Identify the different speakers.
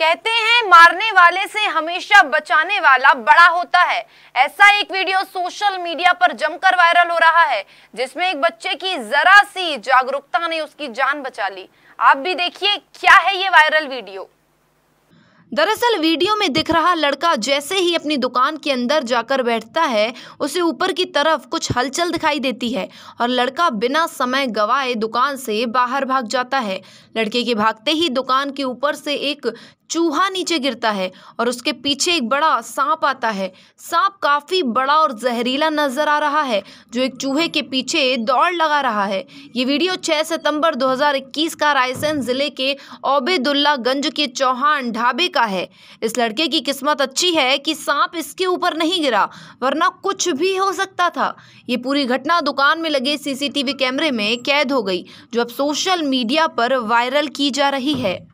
Speaker 1: कहते हैं मारने वाले से हमेशा बचाने वाला बड़ा होता है ऐसा एक वीडियो सोशल मीडिया पर जमकर वायरल हो रहा है जिसमें एक बच्चे की जरा सी जागरूकता ने उसकी जान बचा ली आप भी देखिए क्या है ये वायरल वीडियो दरअसल वीडियो में दिख रहा लड़का जैसे ही अपनी दुकान के अंदर जाकर बैठता है उसे ऊपर की तरफ कुछ हलचल दिखाई देती है और लड़का बिना समय गवाए दुकान से बाहर भाग जाता है लड़के के भागते ही दुकान के ऊपर से एक चूहा नीचे गिरता है और उसके पीछे एक बड़ा सांप आता है सांप काफ़ी बड़ा और जहरीला नज़र आ रहा है जो एक चूहे के पीछे दौड़ लगा रहा है ये वीडियो 6 सितंबर 2021 का रायसेन ज़िले के गंज के चौहान ढाबे का है इस लड़के की किस्मत अच्छी है कि सांप इसके ऊपर नहीं गिरा वरना कुछ भी हो सकता था ये पूरी घटना दुकान में लगे सीसीटीवी कैमरे में कैद हो गई जो अब सोशल मीडिया पर वायरल की जा रही है